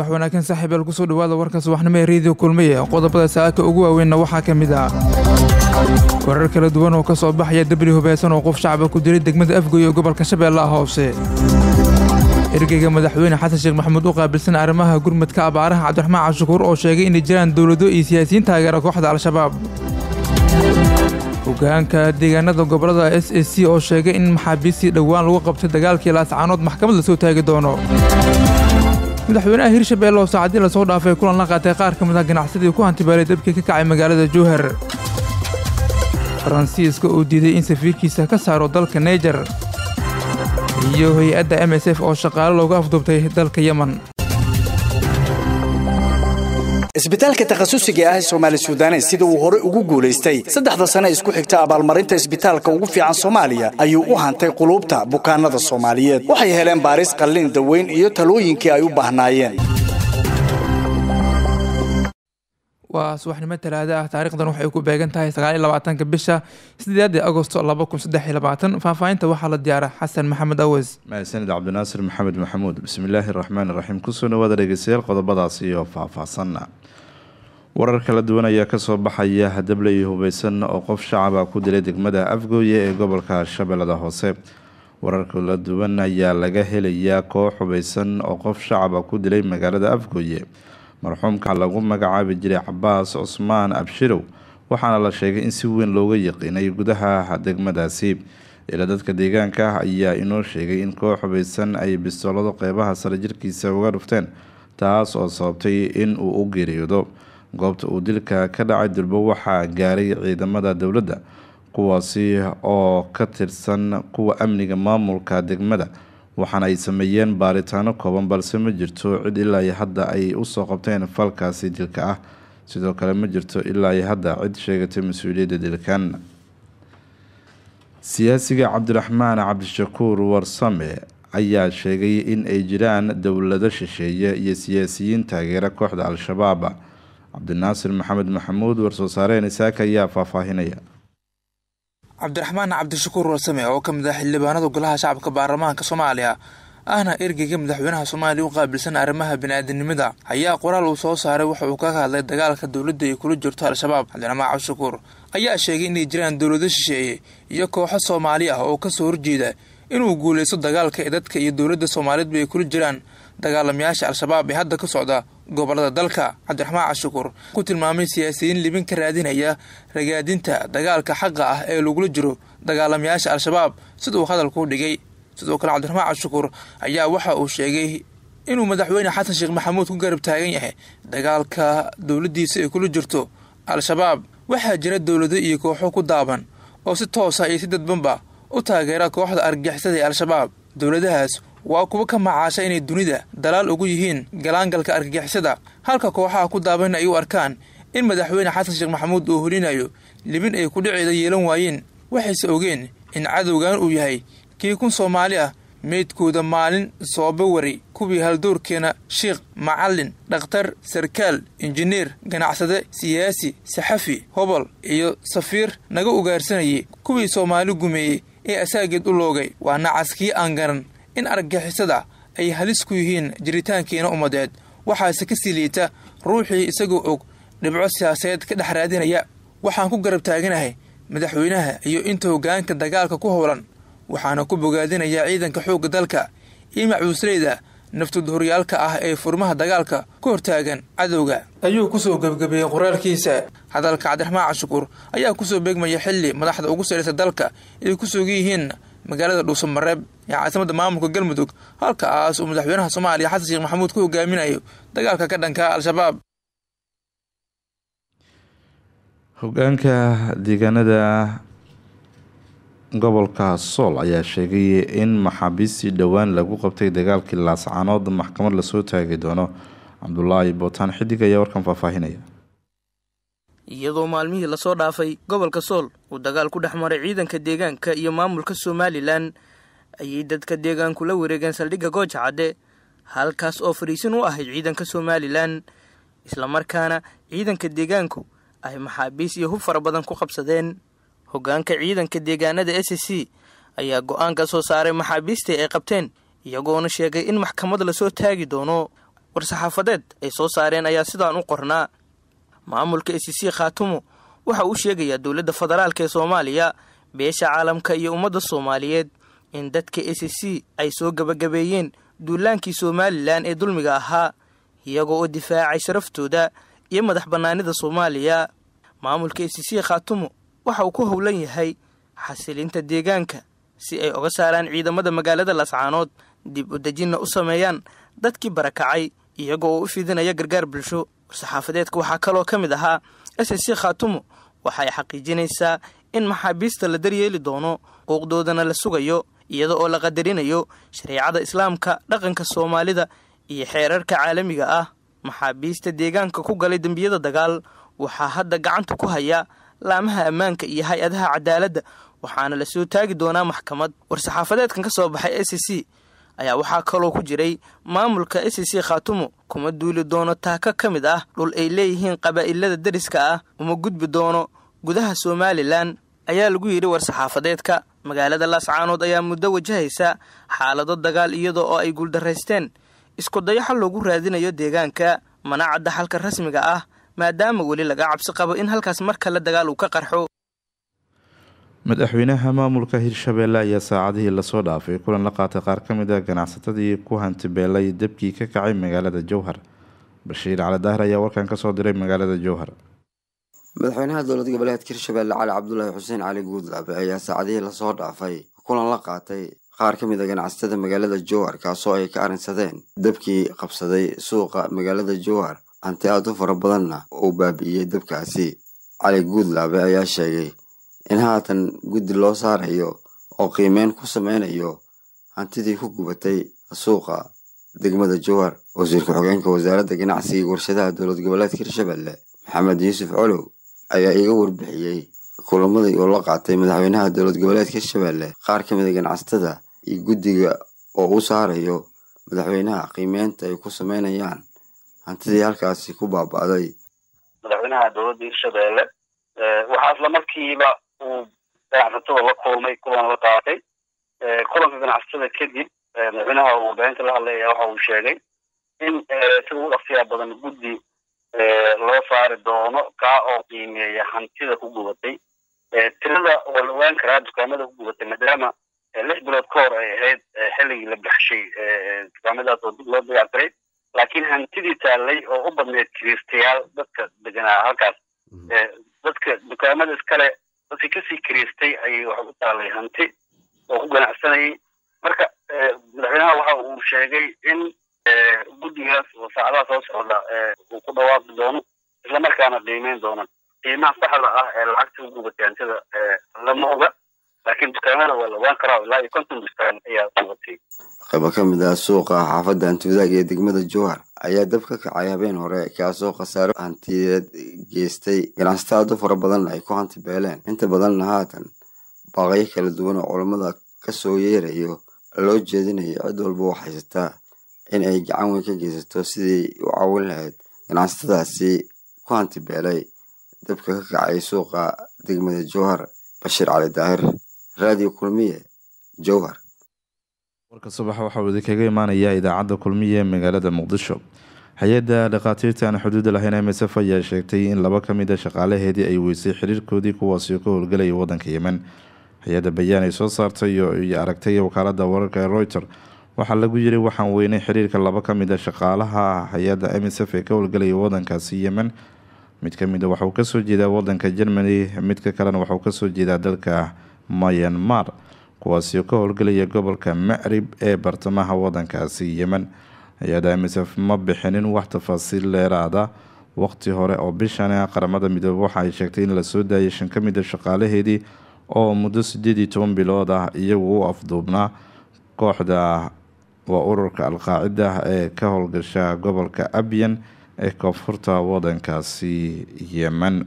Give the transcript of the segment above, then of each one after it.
wax wanaagsan saaxiib el soo dhawaada warka subaxnimo ee reediyo kulmiye qodobada saaka ugu waaweynna waxaa ka mid ah warar kala duwan oo ka soo baxaya debli hubaysan oo qof shacaba ku diray degmada afgooy ee gobolka shabeellaha hoose ergeyga madaxweyne xasan sheekh maxamuud u qaabilsan arrimaha gurmadka abaaraha cabdiraxmaan cashukuur oo sheegay inay jiraan dowlado iyo siyaasiyiin taageera kooxda al-shabaab hogaanka deegaanada gobolada s a c oo sheegay in maxaabiistii dhowaan lagu qabtay dagaalkii laascaanood maxkamad la soo taagi doono madaxweynaha hirshabelle oo saacadii lasoo dhaafay kulan la qaatay qaar ka mid ah ganacsadii ku hantibaalay dabkii ka kacay magaalada jowhar faransiiska uu diiday in safiirkiisa ka saaro dalka neyjar iyo hay-adda m s f oo shaqaale loogu afduubtay dalka yemen isbitaalka takhasusiga ah ee soomaali sudanes sida uu hore ugu guulaystay saddexda sane isku xigta abaalmarinta isbitaalka ugu fiican soomaaliya ayuu u hantay quluubta bukaanada soomaaliyeed waxay heleen baaris qalliin daweyn iyo talooyinkii ay u baahnaayeen waa subaxnimo talaada ah taarikhdan waxay ku beegan tahay sagaaliyo labaatanka bisha sideeda agosto laba kun saddex iyo labaatan faahfaahinta waxaa la diyaara xasan maxamed aweys mahadsanid cabdinaasir maxamed maxamuud bismillaahi raxmaan raxiim kusoo dhawaada dhegeystayaal qodobadaas iyo faahfaahsanna warar kala duwan ayaa kasoo baxaya hadable iyo hubaysan oo qof shacaba ku dilay degmada afgooye ee gobolka shabeellada hoose warar kala duwan ayaa laga helayaa koox hubaysan oo qof shacaba ku dilay magaalada afgooye marxuumka lagu magacaabi jiray cabaas cusmaan abshirow waxaana la sheegay in si weyn looga yaqiinay gudaha degmadaasi ila dadka deegaanka ah ayaa inoo sheegay in koox hubaysan ay bistoolado qeybaha sare jirkiisa uga dhufteen taas oo sababtay in uu u geeriyoodo goobta uu dilka ka dhacay dulbo waxaa gaaray ciidamada dowladda kuwaasi oo ka tirsan kuwa amniga maamulka degmada waxaana ay sameeyeen baaritaano kooban balse ma jirto cid ilaa iyo hadda ay usoo qabteen falkaasi dilka ah sidoo kale ma jirto ilaa iyo hadda cid sheegatay mas-uuliyadda dilkan siyaasiga cabdiraxmaan cabdishakuur warsame ayaa sheegay in ay jiraan dowlado shisheeye iyo siyaasiyiin taageera kooxda al-shabaab cabdinaasir maxamed maxamuud war-soo saareen isaak ayaa faahfaahinaya cabdiraxmaan cabdishakuur warsame oo ka mid ah xildhibaanada golaha shacabka baarlamaanka soomaaliya ahna ergeyga madaxweynaha soomaaliya u qaabilsan arrimaha biniaadanimada ayaa qoraal uu soo saaray waxa uu kaga hadlay dagaalka dowladda ay kula jirto al-shabaab cabdiraxmaan cabdishakuur ayaa sheegay inay jiraan dowlado shisheeye iyo kooxo soomaali ah oo kasoo horjeeda inuu guuleysto dagaalka ee dadka iyo dowladda soomaaliyeedba ay kula jiraan dagaalamayaasha al-shabaab ee hadda ka socda gobolada dalka cabdiraxmaan cashukur ku tilmaamay siyaasiyiin libin ka raadinaya ragaadinta dagaalka xaqa ah ee lagula jiro dagaalamayaasha al-shabaab siduu hadalkuu dhigay sidoo kale cabdiraxmaan cashukuur ayaa waxa uu sheegay inuu madaxweyne xasan sheekh maxamuud ku garab taagan yahay dagaalka dowladdiisa ay kula jirto al-shabaab waxaa jira dowlado iyo kooxo ku daaban oo si toosa ah iyo si dadbanba u taageera kooxda argagixisada ee al-shabaab dowladahaas waa kuwa ka macaasha inay dunida dalaal ugu yihiin galaangalka argagixisada halka kooxaha ku daabayna ay u arkaan in madaxweyne xasan sheekh maxamuud uu hulinayo libin ay kudhiceeda yeelan waayeen waxayse ogeen in cadowgan uu yahay kii kun soomaali ah meydkooda maalin sooba wari kuwii haldoorkeena sheikh macallin dhakhtar sarkaal injineer ganacsade siyaasi saxafi hobol iyo safiir naga ugaarsanayay kuwii soomaali gumeeyey ee asaageed u loogay waa nacaskii aan garan in argagixisada ay halis ku yihiin jiritaankiina ummadeed waxaase ka sii liita ruuxii isagoo og dhibco siyaasadeed ka dhex raadinaya waxaan ku garab taaganahay madaxweynaha iyo inta hoggaanka dagaalka ku howlan waxaana ku bogaadinayaa ciidanka xoogga dalka iyo macbuusleyda naftuduhuryaalka ah ee furmaha dagaalka ku hortaagan cadowga ayuu ku soo gebgabeeyey qoraalkiisa hadalka cabdiraxmaan cashukuur ayaa ku soo beegmaya xili madaxda ugu sareysay dalka ay ku sugan yihiin magaalada dhuusamareeb ee caasimadda maamulka galmudug halkaas uu madaxweynaha soomaaliya xasan sheekh maxamuud ku hoggaaminayo dagaalka ka dhanka al-shabaab hogaanka deegaanada gobolka sool ayaa sheegay in maxaabiistii dhowaan lagu qabtay dagaalkii laascanood maxkamad lasoo taagi doono cabdulaahi bootaan xidig ayaa warkan faahfaahinaya iyadoo maalmihii lasoo dhaafay gobolka sool uu dagaal ku dhex maray ciidanka deegaanka iyo maamulka somalilan ayay dadka deegaanku la wareegeen saldhigga gooja cadde halkaas oo fariisin u ahayd ciidanka somalilan markaana ciidanka deegaanku ay maxaabiis iyo hub fara badan ku qabsadeen hoggaanka ciidanka deegaanada s e c ayaa go-aan ka soo saaray maxaabiistii ay qabteen iyagoona sheegay in maxkamad lasoo taagi doono war-saxaafadeed ay soo saareen ayaa sidaan u qornaa maamulka s e c khaatumo waxa uu sheegayaa dowladda federaalk ee soomaaliya beesha caalamka iyo ummadda soomaaliyeed in dadka s e c ay soo gebagabeeyeen duulaankii somalilan ee dulmiga ahaa iyagoo oo difaacay sharaftooda iyo madax bannaanida soomaaliya maamulka s c khaatumo waxa uu ku howlan yahay xasilinta deegaanka si ay uga saaraan ciidamada magaalada lascaanood dib u dejinna u sameeyaan dadkii barakacay iyagoo uu u fidinaya gargaar bulsho war-saxaafadeedka waxaa kaloo ka mid ahaa s s khaatumo waxa xaqiijinaysaa in maxaabiista la daryeeli doono quuqdoodana la sugayo iyada oo la qadarinayo shariicada islaamka dhaqanka soomaalida iyo xeerarka caalamiga ah maxaabiista deegaanka ku galay dembiyada dagaal waxaa hadda gacanta ku haya laamaha ammaanka iyo hay-adaha cadaaladda waxaana la soo taagi doonaa maxkamad war-saxaafadeedkan ka soo baxay a c c ayaa waxaa kaloo ku jiray maamulka a c c khaatumo kuma duuli doono taaka ka mid ah dhul ay leeyihiin qabaa'ilada deriska ah uma gudbi doono gudaha somalilan ayaa lagu yidhi war-saxaafadeedka magaalada laascaanood ayaa muddo wajahaysa xaalado dagaal iyadoo oo ay guuldaraysteen isku dayaxo loogu raadinayo deegaanka manacadda xalka rasmiga ah maadaama weli laga cabsi qabo in halkaas marka la dagaal uu ka qarxo madaxweynaha maamulka hirshabeelle ayaa saacadihii lasoo dhaafay kulan la qaatay qaar ka mid a ah ganacsatadii ku hantibeelay debkii ka kacay magaalada jowhar bashiir cali daahir ayaa warkan kasoo diray magaalada jowhar madaxweynaha dowlad goboleedka hirshabeelle cali cabdulaahi xuseen cali guudlaabe ayaa saacadihii lasoo dhaafay kulan la qaatay qaar ka mid a ah ganacsatada magaalada jowhar kaasoo ay ka arinsadeen debkii qabsaday suuqa magaalada jowhar hanti aada u fara badanna uu baabi'iyey dabkaasi cali guudlaabe ayaa sheegay in haatan guddi loo saarayo oo qiimeyn ku sameynayo hantidii ku gubatay suuqa degmada jowar wasiirka xogeenka wasaaradda ganacsiga warshadaha dowlad goboleedka hirshabelle maxamed yuusuf colow ayaa iga warbixiyey kulamadii uu la qaatay madaxweynaha dowlad goboleedka hirshabelle qaar ka mida ah ganacsatada iyo guddiga oo u saarayo madaxweynaha qiimeynta ay ku sameynayaan hantidii halkaasi ku baaba'day madaxweynaha dowladda hirshabeelle waxaa isla markiiba uu ganacsatada la kulmay kulan la qaatay kulanka ganacsatada kadib madaxweynaha uu warbaahinta la hadlaya ayaa waxa uu sheegay in sida ugu dhaqsiyaa badan guddi loo saari doono kaa oo qiimeeya hantida ku gubatay tirada oo la ogaan karaa dukaamada ku gubatay maadaama lix bilood ka hor ay ahayd xilligii la baxshay dukaamadaas oo dib loo dayactiray laakiin hantidii taallay oo u badnayd kireystayaal dadka deganaa halkaas mhm. eh, dadka dukaamada iskale dadka kasii kireystay ayay wax u taallay hanti oo ku ganacsanayay marka eh, madaxweynaha waxa uu sheegay in eh, guddigaas oo saacadaha soo socda uu ku dhawaaqi doono islamarkaana qiimeyn doono qiimaha saxda ah ee lacagta ku gubatay hantida lama oga laakiin dukaamada waa la karaa ilaa iyo konton dukaan ayaa qubatay qaybo ka mid ah suuqa xaafadda hantiwadaag ee degmada jowhar ayaa dab ka kacay habeen hore kaasoo khasaaro hantiyeed geystay ganacsatada fara badanna ay ku hanti beeleen inta badanna haatan baaqyo kala duwan oo culammada kasoo yeerayo loo jeedinayo cid walba u haysata in ay gacan weyn ka geysato sidii u cawin lahayd ganacsatadaasi ku hanti beelay dabka ka kacay suuqa degmada jowhar bashiir cali daahir raadiyo kulmiye jowhar warka subax waxauu idinkaga imaanayaa idaacadda kulmiye ee magaalada muqdisho hay-adda dhakhaatiirtaan xuduuda lahayn msf ayaa sheegtay in laba ka mid a ah shaqaalaheedii ay weysay xiriirkoodii kuwaasi ka howlgalaya wadanka yemen hay-adda bayaan ay soo saartay oo ay aragtay wakaaladda wararka ee royter waxaa lagu yiri waxaan weynay xiriirka laba ka mid a ah shaqaalaha hay-adda m s f ee ka howlgalaya wadankaasi yemen mid ka mid a ah waxauu kasoo jeedaa wadanka jermany midka kalena waxauu kasoo jeedaa dalka myanmar kuwaasoo ka howlgelaya gobolka macrib ee bartamaha waddankaasi yemen ayaa amisaf ma bixinin wax tafaasiil dheeraada waqti hore oo bishana ah, qaramada midoobe waxa ay sheegtay in la soo daayay shan ka mida ah shaqaalaheedii oo muddo siddeed iyo toban bilood ah iyagu u afduubnaa kooxda waa ururka al-qaacida ee ka howlgasha gobolka abyan ee koonfurta waddankaasi yemen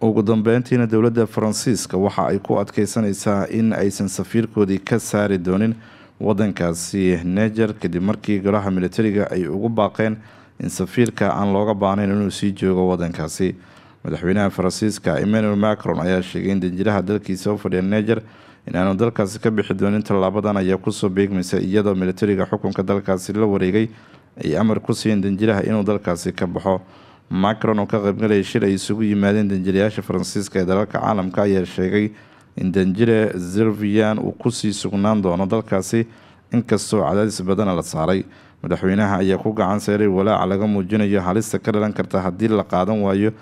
ugu dambeyntiina dowladda faransiiska waxa ay ku adkeysanaysaa in aysan safiirkoodii ka saari doonin wadankaasi neger kadib markii golaha milatariga ay ugu baaqeen in safiirka aan looga baahnayn inuu sii joogo wadankaasi madaxweynaha faransiiska emmanuel macron ayaa sheegay in danjiraha dalkiisa u fadhiya neger inaanu dalkaasi ka bixi doonin tallaabadan ayaa kusoo beegmaysa iyadoo milatariga xukunka dalkaasi la wareegay ay amar ku siiyeen danjiraha inuu dalkaasi ka baxo macron oo ka qaybgalaya shir ay isugu yimaadeen danjirayaasha faransiiska ee dalalka caalamka ayaa sheegay in danjire zervian uu kusii sugnaan doono dalkaasi inkastoo cadaadis badana la saaray madaxweynaha ayaa ku gacan saaray walaaca laga muujinayo halista ka dhalan karta haddii la qaadan waayo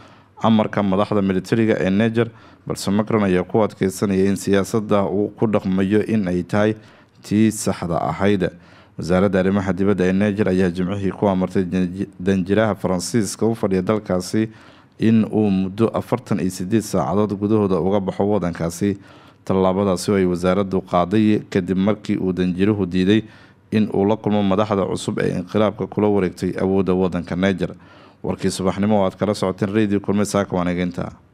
amarka madaxda militariga ee neger balse macron ayaa ku adkeysanaya in siyaasadda uu ku dhaqmayo in ay tahay tii saxda ahayd wasaaradda arrimaha dibadda ee niger ayaa jimcihii ku amartay danjiraha faransiiska u fadhiya dalkaasi in uu muddo afartan iyo sideed saacadood gudahooda uga baxo wadankaasi tallaabadaasi oo ay wasaaraddu qaaday kadib markii uu danjiruhu diiday in uu la kulmo madaxda cusub ee inqilaabka kula wareegtay awoodda wadanka niger warkii subaxnimo oo aad kala socoteen radio kulme saaka waneegeynta